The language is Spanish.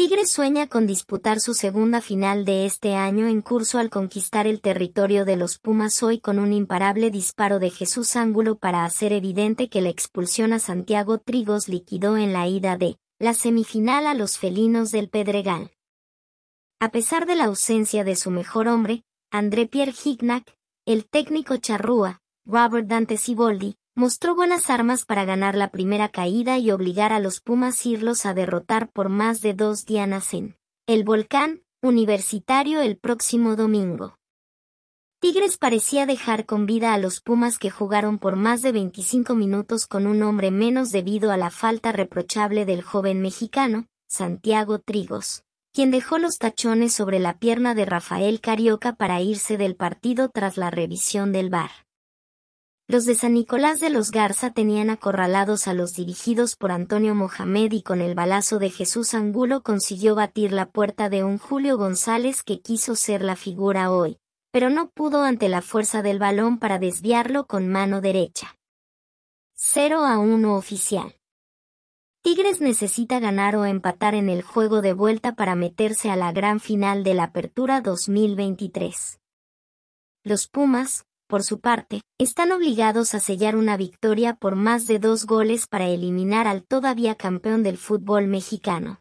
Tigre sueña con disputar su segunda final de este año en curso al conquistar el territorio de los Pumas hoy con un imparable disparo de Jesús Ángulo para hacer evidente que la expulsión a Santiago Trigos liquidó en la ida de la semifinal a los felinos del Pedregal. A pesar de la ausencia de su mejor hombre, André Pierre Hignac, el técnico charrúa, Robert Dante Siboldi, mostró buenas armas para ganar la primera caída y obligar a los Pumas irlos a derrotar por más de dos dianas en el volcán universitario el próximo domingo. Tigres parecía dejar con vida a los Pumas que jugaron por más de 25 minutos con un hombre menos debido a la falta reprochable del joven mexicano, Santiago Trigos, quien dejó los tachones sobre la pierna de Rafael Carioca para irse del partido tras la revisión del VAR los de San Nicolás de los Garza tenían acorralados a los dirigidos por Antonio Mohamed y con el balazo de Jesús Angulo consiguió batir la puerta de un Julio González que quiso ser la figura hoy, pero no pudo ante la fuerza del balón para desviarlo con mano derecha. 0 a 1 oficial. Tigres necesita ganar o empatar en el juego de vuelta para meterse a la gran final de la Apertura 2023. Los Pumas, por su parte, están obligados a sellar una victoria por más de dos goles para eliminar al todavía campeón del fútbol mexicano.